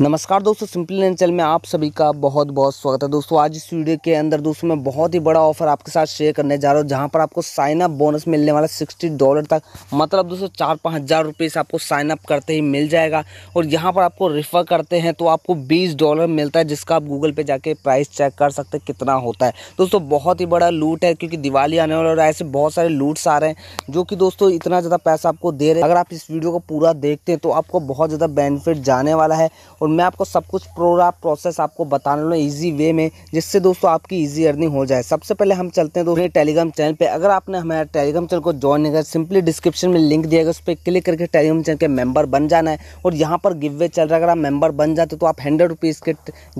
नमस्कार दोस्तों simple and में आप सभी का बहुत बहुत स्वागत है दोस्तों आज इस वीडियो के अंदर दोस्तों मैं बहुत ही बड़ा ऑफर आपके साथ शेयर करने जा रहा हूँ जहाँ पर आपको साइन अप बोनस मिलने वाला सिक्सटी डॉलर तक मतलब दोस्तों चार पाँच हज़ार रुपये से आपको साइन अप करते ही मिल जाएगा और यहाँ पर आपको रिफर करते हैं तो आपको बीस डॉलर मिलता है जिसका आप गूगल पर जाके प्राइस चेक कर सकते कितना होता है दोस्तों बहुत ही बड़ा लूट है क्योंकि दिवाली आने वाला और ऐसे बहुत सारे लूट्स आ रहे हैं जो कि दोस्तों इतना ज़्यादा पैसा आपको दे रहे हैं अगर आप इस वीडियो को पूरा देखते हैं तो आपको बहुत ज़्यादा बेनिफिट जाने वाला है और और मैं आपको सब कुछ पूरा प्रोसेस आपको बताने लूँ ईजी वे में जिससे दोस्तों आपकी ईजी अर्निंग हो जाए सबसे पहले हम चलते हैं दोस्तों टेलीग्राम चैनल पर अगर आपने हमारे टेलीग्राम चैनल को ज्वाइन नहीं किया सिंपली डिस्क्रिप्शन में लिंक दिया गया उस पर क्लिक करके टेलीग्राम चैनल के मेम्बर बन जाना है और यहाँ पर गिवे चल रहा है अगर आप मेम्बर बन जाते तो आप हंड्रेड रुपीज़ के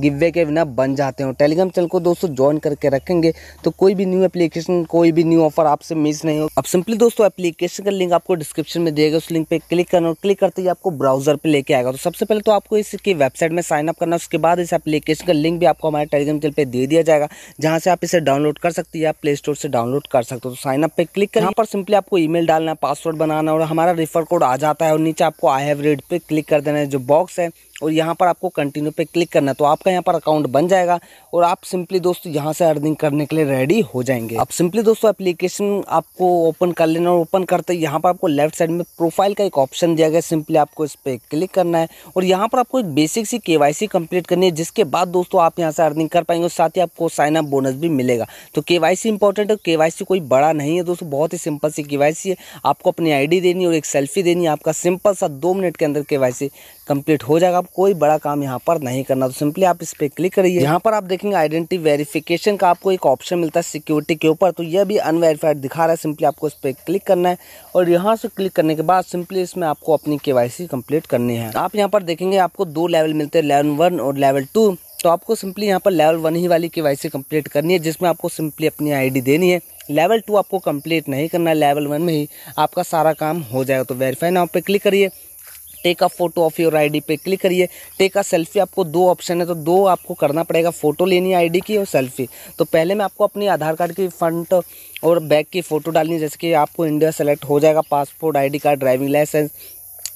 गिवे के बिना बन जाते हो टेलीग्राम चैनल को दोस्तों ज्वाइन करके रखेंगे तो कोई भी न्यू एप्लीकेशन कोई भी न्यू ऑफर आपसे मिस नहीं हो अब सिंपली दोस्तों एप्लीकेशन का लिंक आपको डिस्क्रिप्शन में दिएगा उस लिंक पर क्लिक करना और क्लिक करते ही आपको ब्राउजर पर लेके आएगा तो सबसे पहले तो आपको इसकी वेबसाइट में साइन अप करना उसके बाद इस एप्लीकेशन का लिंक भी आपको हमारे टेलीग्राम चैनल पर दे दिया जाएगा जहाँ से आप इसे डाउनलोड कर सकते है या प्ले स्टोर से डाउनलोड कर सकते हो तो साइनअप हाँ। पर क्लिक करें यहाँ पर सिंपली आपको ई डालना पासवर्ड बनाना और हमारा रिफर कोड आ जाता है और नीचे आपको आई हैव रेड पर क्लिक कर देना है जो बॉक्स है और यहाँ पर आपको कंटिन्यू पे क्लिक करना है तो आपका यहाँ पर अकाउंट बन जाएगा और आप सिंपली दोस्तों यहाँ से अर्निंग करने के लिए रेडी हो जाएंगे आप सिंपली दोस्तों एप्लीकेशन आपको ओपन कर लेना और ओपन करते यहाँ पर आपको लेफ्ट साइड में प्रोफाइल का एक ऑप्शन दिया गया सिंपली आपको इस पर क्लिक करना है और यहाँ पर आपको एक बेसिक सी के वाई कंप्लीट करनी है जिसके बाद दोस्तों आप यहाँ से अर्निंग कर पाएंगे साथ ही आपको साइन अप बोनस भी मिलेगा तो के वाई इंपॉर्टेंट है के कोई बड़ा नहीं है दोस्तों बहुत ही सिंपल सी के है आपको अपनी आई देनी और एक सेल्फी देनी आपका सिंपल सा दो मिनट के अंदर के कंप्लीट हो जाएगा आप कोई बड़ा काम यहाँ पर नहीं करना तो सिंपली आप इस पर क्लिक करिए यहाँ पर आप देखेंगे आइडेंटिटी वेरिफिकेशन का आपको एक ऑप्शन मिलता है सिक्योरिटी के ऊपर तो यह भी अनवेरीफाइड दिखा रहा है सिंपली आपको इस पर क्लिक करना है और यहाँ से क्लिक करने के बाद सिंपली इसमें आपको अपनी के वाई करनी है आप यहाँ पर देखेंगे आपको दो लेवल मिलते हैं लेवल वन और लेवल टू तो आपको सिंपली यहाँ पर लेवल वन ही वाली के कंप्लीट करनी है जिसमें आपको सिंपली अपनी आई देनी है लेवल टू आपको कंप्लीट नहीं करना है लेवल वन में ही आपका सारा काम हो जाएगा तो वेरीफाई नाव पे क्लिक करिए take a photo of your ID पे क्लिक करिए टेक अ सेल्फी आपको दो ऑप्शन है तो दो आपको करना पड़ेगा फ़ोटो लेनी है आई की और सेल्फी तो पहले मैं आपको अपनी आधार कार्ड की फ्रंट और बैक की फ़ोटो डालनी है जैसे कि आपको इंडिया सेलेक्ट हो जाएगा passport ID card driving licence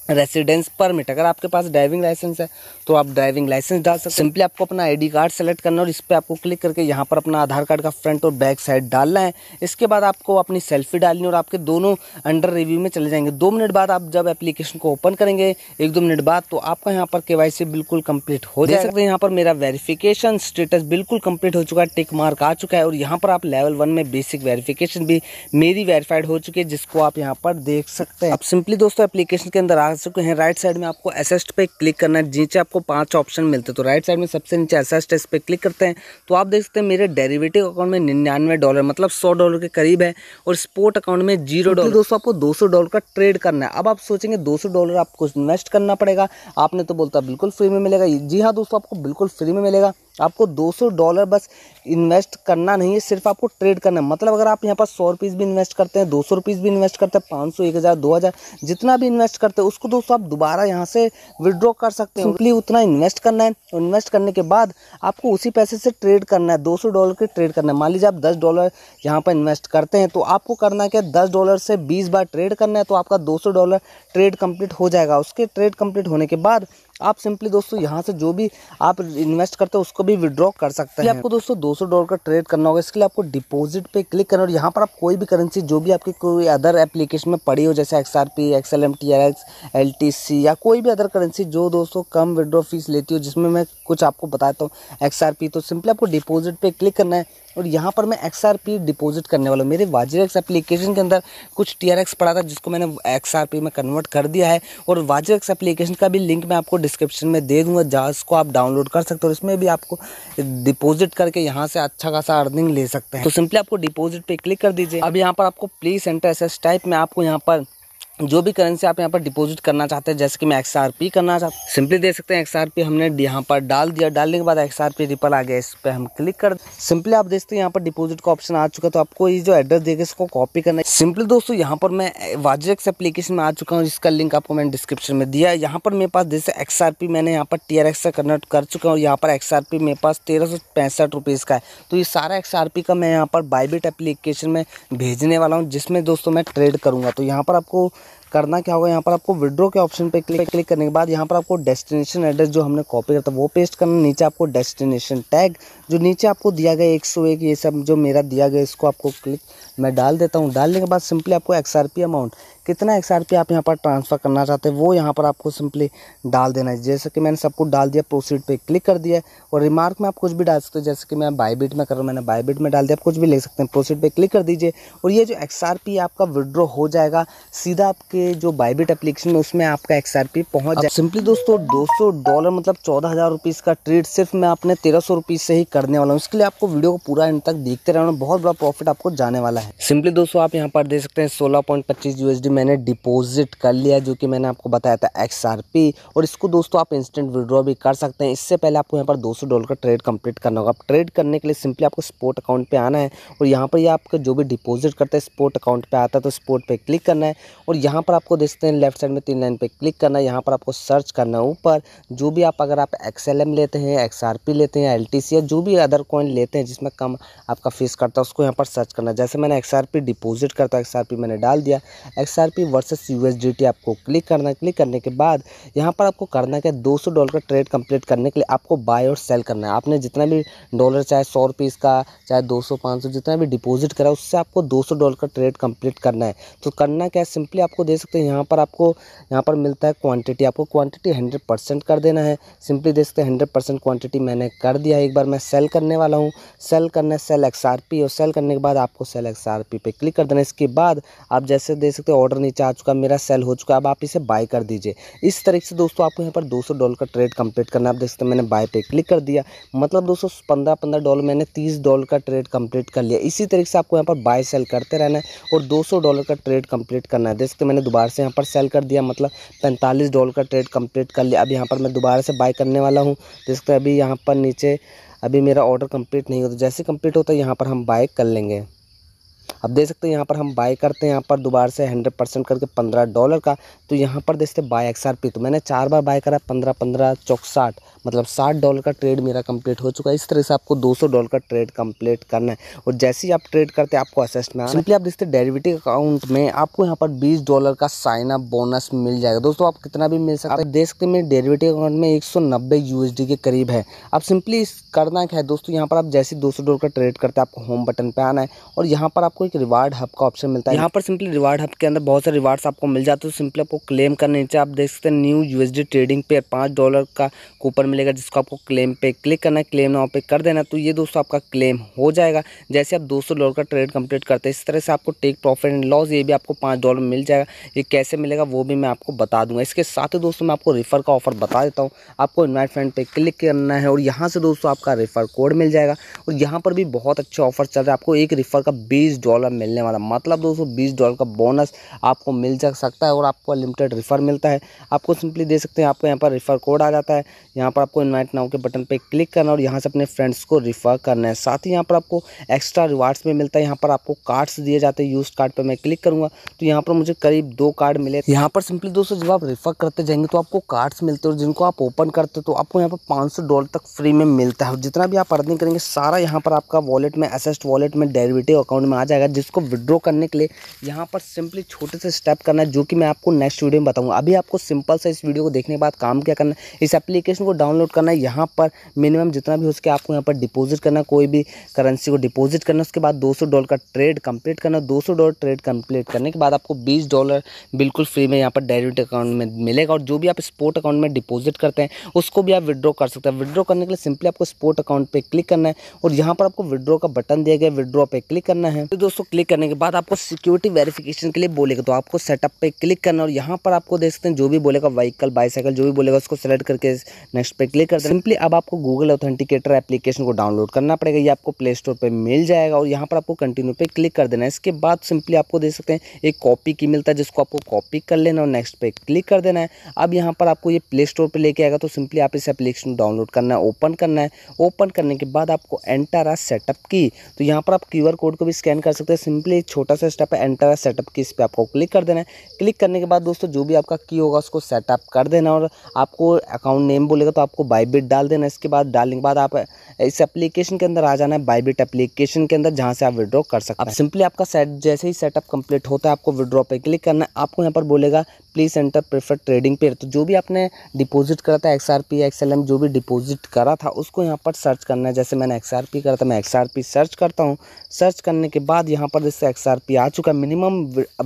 residence permit अगर आपके पास ड्राइविंग लाइसेंस है तो आप ड्राइविंग लाइसेंस डाल सकते हैं सिंपली आपको अपना आईडी कार्ड सेलेक्ट करना है और इस पर आपको क्लिक करके यहाँ पर अपना आधार कार्ड का फ्रंट और बैक साइड डालना है इसके बाद आपको अपनी सेल्फी डालनी और आपके दोनों अंडर रिव्यू में चले जाएंगे दो मिनट बाद आप जब एप्लीकेशन को ओपन करेंगे एक दो मिनट बाद तो आपका यहाँ पर के बिल्कुल कम्प्लीट हो जाए सकते हैं यहाँ पर मेरा वेरीफिकेशन स्टेटस बिल्कुल कंप्लीट हो चुका है टिक मार्क आ चुका है और यहाँ पर आप लेवल वन में बेसिक वेरीफिकेशन भी मेरी वेरीफाइड हो चुकी है जिसको आप यहाँ पर देख सकते हैं आप सिंपली दोस्तों एप्लीकेशन के अंदर आ आ चुके हैं राइट साइड में आपको एसेस्ट पे क्लिक करना है नीचे आपको पांच ऑप्शन मिलते हैं तो राइट साइड में सबसे नीचे एसेस्ट इस पर क्लिक करते हैं तो आप देख सकते हैं मेरे डेरिवेटिव अकाउंट में निन्यानवे डॉलर मतलब सौ डॉलर के करीब है और स्पोर्ट अकाउंट में जीरो डॉलर दोस्तों आपको दो डॉलर का ट्रेड करना है अब आप सोचेंगे दो डॉलर आपको इन्वेस्ट करना पड़ेगा आपने तो बोलता बिल्कुल फ्री में मिलेगा जी हाँ दोस्तों आपको बिल्कुल फ्री में मिलेगा आपको 200 डॉलर बस इन्वेस्ट करना नहीं है सिर्फ आपको ट्रेड करना है मतलब अगर आप यहाँ पर सौ रुपीज़ भी इन्वेस्ट करते हैं दो सौ रुपीज़ भी इन्वेस्ट करते हैं पाँच सौ एक हज़ार दो हज़ार जितना भी इन्वेस्ट करते हैं उसको दोस्तों आप दोबारा यहाँ से विड्रॉ कर सकते हैं सिंपली उतना इन्वेस्ट करना है इन्वेस्ट करने के बाद आपको उसी पैसे से ट्रेड करना है दो डॉलर के ट्रेड करना है मान लीजिए आप दस डॉलर यहाँ पर इन्वेस्ट करते हैं तो आपको करना क्या दस डॉलर से बीस बार ट्रेड करना है तो आपका दो डॉलर ट्रेड कम्प्लीट हो जाएगा उसके ट्रेड कम्प्लीट होने के बाद आप सिंपली दोस्तों यहाँ से जो भी आप इन्वेस्ट करते हो उसको भी विड्रॉ कर सकते हैं आपको दोस्तों दो सौ डॉलर का ट्रेड करना होगा इसके लिए आपको डिपॉजिट पे क्लिक करना और यहाँ पर आप कोई भी करेंसी जो भी आपकी कोई अदर एप्लीकेशन में पड़ी हो जैसे X R P X L M T R X L T C या कोई भी अदर करेंसी जो दोस्तों कम विड्रॉ फीस लेती हो जिसमें मैं कुछ आपको बताता हूँ एक्स आर पी तो सिंपली आपको डिपोज़िट पर क्लिक करना है और यहाँ पर मैं एक्स आर पी डिपोजिट करने वाला हूँ मेरे वाजरेक्स एप्लीकेशन के अंदर कुछ टी आर एक्स पड़ा था जिसको मैंने एक्स आर पी में कन्वर्ट कर दिया है और वाजरेक्स एप्लीकेशन का भी लिंक मैं आपको डिस्क्रिप्शन में दे दूँगा जहाँ उसको आप डाउनलोड कर सकते हो इसमें भी आपको डिपोजिट करके यहाँ से अच्छा खासा अर्निंग ले सकते हैं तो सिंपली आपको डिपोजिट पर क्लिक कर दीजिए अब यहाँ पर आपको प्लीज सेंटर एस टाइप में आपको यहाँ पर जो भी करेंसी आप यहाँ पर डिपॉजिट करना चाहते हैं जैसे कि मैं एक्सआरपी करना चाहता हूँ सिंपली देख सकते हैं एक्सआरपी हमने यहाँ पर डाल दिया डालने के बाद एक्स आर पी रिपल आ गया इस पर हम क्लिक कर सिंपली आप देखते हैं यहाँ पर डिपॉजिट का ऑप्शन आ चुका है तो आपको ये जो एड्रेस देगा इसको कॉपी करना सिंपली दोस्तों यहाँ पर मैं वाजेक्स एप्लीकेशन में आ चुका हूँ जिसका लिंक आपको मैंने डिस्क्रिप्शन में दिया है यहाँ पर मेरे पास जैसे एक्स मैंने यहाँ पर टी से कन्वर्ट कर चुका हूँ यहाँ पर एक्स मेरे पास तेरह का है तो ये सारा एक्स का मैं यहाँ पर बाईबिट एप्लीकेशन में भेजने वाला हूँ जिसमें दोस्तों मैं ट्रेड करूँगा तो यहाँ पर आपको करना क्या होगा यहाँ पर आपको विड्रो के ऑप्शन पे क्लिक क्लिक करने के बाद यहाँ पर आपको डेस्टिनेशन एड्रेस जो हमने कॉपी करता है वो पेस्ट करना नीचे आपको डेस्टिनेशन टैग जो नीचे आपको दिया गया एक सौ एक ये सब जो मेरा दिया गया इसको आपको क्लिक मैं डाल देता हूँ डालने के बाद सिंपली आपको एक्स अमाउंट कितना एक्स आर पी आप यहाँ पर ट्रांसफ़र करना चाहते हैं वो यहाँ पर आपको सिंपली डाल देना है जैसे कि मैंने सबको डाल दिया प्रोसीड पे क्लिक कर दिया और रिमार्क में आप कुछ भी डाल सकते हैं जैसे कि मैं बाईबिट में कर रहा हूँ मैंने बाईबिट में डाल दिया आप कुछ भी ले सकते हैं प्रोसीड पे क्लिक कर दीजिए और ये जो एक्स आर पी आपका विड्रॉ हो जाएगा सीधा आपके जो बाईबिट एप्लीकेशन में उसमें आपका एक्स आर पी पहुँच जाए सिंपली दोस्तों दो सौ डॉलर मतलब चौदह हज़ार रुपीज़ का ट्रेड सिर्फ मैं अपने तेरह सौ रुपीज़ से ही करने वाला हूँ इसके लिए आपको वीडियो को पूरा एंड तक देखते रहना बहुत बड़ा प्रॉफिट आपको जाने वाला है सिंपली दोस्तों आप यहाँ पर दे सकते हैं सोलह पॉइंट पच्चीस यूएसडी मैंने डिपॉजिट कर लिया जो कि मैंने आपको बताया था एक्स और इसको दोस्तों आप इंस्टेंट विड्रॉ भी कर सकते हैं इससे पहले आपको यहाँ पर दो डॉलर का ट्रेड कंप्लीट करना होगा आप ट्रेड करने के लिए सिंपली आपको स्पोर्ट अकाउंट पर आना है और यहाँ पर ये आपका जो भी डिपोजिट करता है स्पोर्ट अकाउंट पर आता है तो स्पोर्ट पर क्लिक करना है और यहाँ पर आपको देखते हैं लेफ्ट साइड में तीन लाइन पर क्लिक करना है यहाँ पर आपको सर्च करना है ऊपर जो भी आप अगर आप एक्स लेते हैं एक्स लेते हैं एल या जो भी अदर कॉइन लेते हैं जिसमें कम आपका फीस करता है उसको यहाँ पर सर्च करना है जैसे मैंने एक्स डिपॉजिट करता है एक्स मैंने डाल दिया एक्स एसआरपी वर्सेस यूएसडीटी आपको क्लिक करना है क्लिक करने के बाद यहाँ पर आपको करना है दो सौ डॉलर का ट्रेड कंप्लीट करने के लिए आपको बाय और सेल करना है आपने जितना भी डॉलर चाहे सौ रुपीज़ इसका चाहे दो सौ पाँच सौ जितना भी डिपोजिट करा उससे आपको दो सौ डॉलर का ट्रेड कंप्लीट करना है तो करना क्या है सिंपली आपको दे सकते हैं यहाँ पर आपको यहाँ पर मिलता है क्वान्टिटी आपको क्वान्टिटी हंड्रेड परसेंट कर देना है सिंपली दे सकते हैं हंड्रेड परसेंट क्वांटिटी मैंने कर दिया है एक बार मैं सेल करने वाला हूँ सेल करना है सेल एक्स और सेल करने के बाद आपको सेल एक्स पे क्लिक कर देना इसके बाद आप जैसे दे सकते हो ऑर्डर ऑर्डर नीचे आ चुका मेरा सेल हो चुका अब आप इसे बाय कर दीजिए इस तरीके से दोस्तों आपको यहाँ पर दो डॉलर का ट्रेड कंप्लीट करना आप देख सकते हैं मैंने बाय पे क्लिक कर दिया मतलब दोस्तों पंद्रह पंद्रह डॉलर मैंने तीस डॉलर का ट्रेड कंप्लीट कर लिया इसी तरीके से आपको यहाँ पर बाय सेल करते रहना है और दो डॉलर का ट्रेड कंप्लीट करना है देख सकते मैंने दोबारा से यहाँ पर सेल कर दिया मतलब पैंतालीस डॉलर का ट्रेड कंप्लीट कर लिया अब यहाँ पर मैं दोबारा से बाय करने वाला हूँ देख सकते अभी यहाँ पर नीचे अभी मेरा ऑर्डर कंप्लीट नहीं होता जैसे कंप्लीट होता है यहाँ पर हम बाय कर लेंगे अब देख सकते हैं यहाँ पर हम बाय करते हैं यहाँ पर दोबारा से हंड्रेड परसेंट करके पंद्रह डॉलर का तो यहाँ पर देखते बाय एक्स आर पी तो मैंने चार बार बाय करा पंद्रह पंद्रह चौकसाठ मतलब साठ डॉलर का ट्रेड मेरा कंप्लीट हो चुका है इस तरह से आपको दो सौ डॉलर का ट्रेड कंप्लीट करना है और जैसे ही आप ट्रेड करते हैं आपको असेस्ट में सिंपली आप देखते डेरिवेटिव अकाउंट में आपको यहाँ पर बीस डॉलर का साइन अप बोनस मिल जाएगा दोस्तों आप कितना भी मिल सकता है देख सकते मेरे डेरिवेटिव अकाउंट में एक सौ नब्बे के करीब है आप सिंपली करना क्या है दोस्तों यहाँ पर आप जैसे दो सौ डॉलर का ट्रेड करते हैं आपको होम बटन पर आना है और यहाँ पर आपको एक रिवार्ड हब का ऑप्शन मिलता है यहाँ पर सिंपली रिवार्ड हब के अंदर बहुत सारे रिवार्ड्स आपको मिल जाते हैं तो सिंपली आपको क्लेम करने नीचे आप देख सकते हैं न्यू यूएसडी ट्रेडिंग पे पाँच डॉलर का कूपन मिलेगा जिसको आपको क्लेम पे क्लिक करना है क्लेम नाव पे कर देना तो ये दोस्तों आपका क्लेम हो जाएगा जैसे आप दो डॉलर का ट्रेड कंप्लीट करते हैं इस तरह से आपको टेक प्रॉफिट एंड लॉस ये भी आपको पाँच डॉलर मिल जाएगा ये कैसे मिलेगा वो भी मैं आपको बता दूंगा इसके साथ ही दोस्तों मैं आपको रिफर का ऑफर बता देता हूँ आपको इन्वाइट फ्रेंड पर क्लिक करना है और यहाँ से दोस्तों आपका रिफर कोड मिल जाएगा और यहाँ पर भी बहुत अच्छे ऑफर चल रहे हैं आपको एक रिफर का बीस डॉलर डॉलर मिलने वाला मतलब दोस्तों बीस डॉलर का बोनस आपको मिल जा सकता है और आपको लिमिटेड रिफ़र मिलता है आपको सिंपली दे सकते हैं आपको यहाँ पर रिफ़र कोड आ जाता है यहाँ पर आपको इन्वाइट नाउ के बटन पर क्लिक करना और यहाँ से अपने फ्रेंड्स को रिफ़र करना है साथ ही यहाँ पर आपको एक्स्ट्रा रिवार्ड्स भी मिलता है यहाँ पर आपको कार्ड्स दिए जाते हैं यूज कार्ड पर मैं क्लिक करूँगा तो यहाँ पर मुझे करीब दो कार्ड मिले यहाँ पर सिंपली दोस्तों जब आप रिफ़र करते जाएंगे तो आपको कार्ड्स मिलते हैं जिनको आप ओपन करते हो तो आपको यहाँ पर पाँच डॉलर तक फ्री में मिलता है जितना भी आप अर्निंग करेंगे सारा यहाँ पर आपका वॉलेट में असेस्ट वॉलेट में डेरिवेटिव अकाउंट में आ जाएगा जाएगा जिसको विड्रॉ करने के लिए यहाँ पर सिंपली छोटे से स्टेप करना है जो कि मैं आपको नेक्स्ट वीडियो में बताऊँगा अभी आपको सिंपल से इस वीडियो को देखने के बाद काम क्या करना है इस एप्लीकेशन को डाउनलोड करना है यहाँ पर मिनिमम जितना भी हो सके आपको यहाँ पर डिपोजिट करना कोई भी करेंसी को डिपोजिट करना उसके बाद दो डॉलर का ट्रेड कंप्लीट करना दो दो डॉलर ट्रेड कंप्लीट करने के बाद आपको बीस डॉलर बिल्कुल फ्री में यहाँ पर डायरेक्ट अकाउंट में मिलेगा और जो भी आप स्पोर्ट अकाउंट में डिपोजिट करते हैं उसको भी आप विड्रॉ कर सकते हैं विड्रॉ करने के लिए सिंपली आपको स्पोर्ट अकाउंट पर क्लिक करना है और यहाँ पर आपको विड्रॉ का बटन दिया गया विड्रॉ पर क्लिक करना है तो दोस्तों क्लिक करने के बाद आपको सिक्योरिटी वेरिफिकेशन के लिए बोलेगा तो आपको सेटअप पे क्लिक करना और यहाँ पर आपको देख सकते हैं जो भी बोलेगा व्हीकल बाईसाइकिल जो भी बोलेगा उसको सेलेक्ट करके नेक्स्ट पे क्लिक कर सिंपली अब आपको गूगल ऑथेंटिकेटर एप्लीकेशन को डाउनलोड करना पड़ेगा ये आपको प्ले स्टोर पर मिल जाएगा और यहाँ पर आपको कंटिन्यू पे क्लिक कर देना है इसके बाद सिंपली आपको देख सकते हैं एक कॉपी की मिलता है जिसको आपको कॉपी कर लेना और नेक्स्ट पे क्लिक कर देना है अब यहाँ पर आपको ये प्ले स्टोर पर लेके आएगा तो सिंपली आप इस एप्लीकेशन को डाउनलोड करना है ओपन करना है ओपन करने के बाद आपको एंटर आ सेटअप की तो यहाँ पर आप क्यू कोड को भी स्कैन कर सकते सकते हैं सिंपली एक छोटा सा स्टेप है एंटर सेटअप की इस पर आपको क्लिक कर देना है क्लिक करने के बाद दोस्तों जो भी आपका की होगा उसको सेटअप कर देना और आपको अकाउंट नेम बोलेगा तो आपको बाईबिट डाल देना इसके बाद डालने के बाद आप इस एप्लीकेशन के अंदर आ जाना है बाईबिट एप्लीकेशन के अंदर जहाँ से आप विड्रॉ कर सकते हैं आप सिंपली आपका सेट जैसे ही सेटअप कंप्लीट होता है आपको विड्रॉ पर क्लिक करना है आपको यहाँ पर बोलेगा please enter prefer trading pair तो जो भी आपने डिपोजिट करा था एक्स आर पी एक्सएलएम जो भी डिपोजिट करा था उसको यहाँ पर सर्च करना है जैसे मैंने एक्स आर पी करा था मैं एक्स आर पी सर्च करता हूँ सर्च करने के बाद यहाँ पर जैसे एक्स आर पी आ चुका है मिनिमम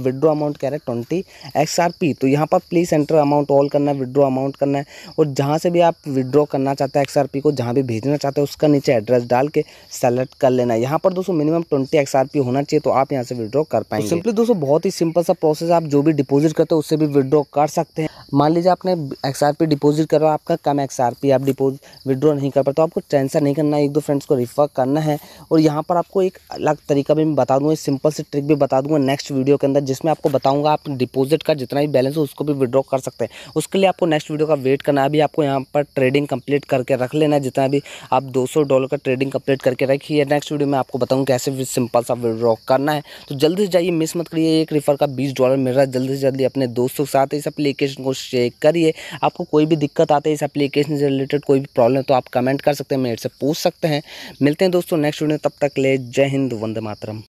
विड्रो अमाउंट कह रहा है ट्वेंटी एक्स आर पी तो यहाँ पर प्लीज़ एंटर अमाउंट ऑल करना है विड्रो अमाउंट करना है और जहाँ से भी आप विड्रो करना चाहते हैं एक्स आर पी को जहाँ भी भेजना चाहते हैं उसका नीचे एड्रेस डाल के सेलेक्ट कर लेना है यहाँ पर दोस्तों minimum twenty X R P होना चाहिए तो आप यहाँ से विड्रो कर तो पाएंगे सिंपली दोस्तों बहुत ही सिंपल सा प्रोसेस आप जो भी डिपोजिट करते हो उससे भी विड्रो कर सकते हैं मान लीजिए आपने एक्स आर पी डिपॉजिट करो आपका कम एक्स आर पी आप डिपोजिट विड्रो नहीं कर पाते तो आपको टेंशन नहीं करना है एक दो फ्रेंड्स को रिफर करना है और यहाँ पर आपको एक अलग तरीका भी मैं बता बता दूँ सिंपल से ट्रिक भी बता दूंगा नेक्स्ट वीडियो के अंदर जिसमें आपको बताऊंगा आप डिपॉजिट का जितना भी बैलेंस हो उसको भी विड्रॉ कर सकते हैं उसके लिए आपको नेक्स्ट वीडियो का वेट करना है अभी आपको यहाँ पर ट्रेडिंग कंप्लीट करके रख लेना जितना भी आप दो डॉलर का ट्रेडिंग कंप्लीट करके रखिए नेक्स्ट वीडियो में आपको बताऊँगा कैसे सिंपल सा विड्रॉ करना है तो जल्दी से जाइए मिस मत करिए एक रिफर का बीस डॉलर मिल रहा है जल्दी से जल्दी अपने दोस्तों के साथ इस अप्लीकेशन को शेयर करिए आपको कोई भी दिक्कत आती है इस एप्लीकेशन से रिलेटेड कोई भी प्रॉब्लम तो आप कमेंट कर सकते हैं मेरे से पूछ सकते हैं मिलते हैं दोस्तों नेक्स्ट वीडियो तब तक ले जय हिंद वंदे मातरम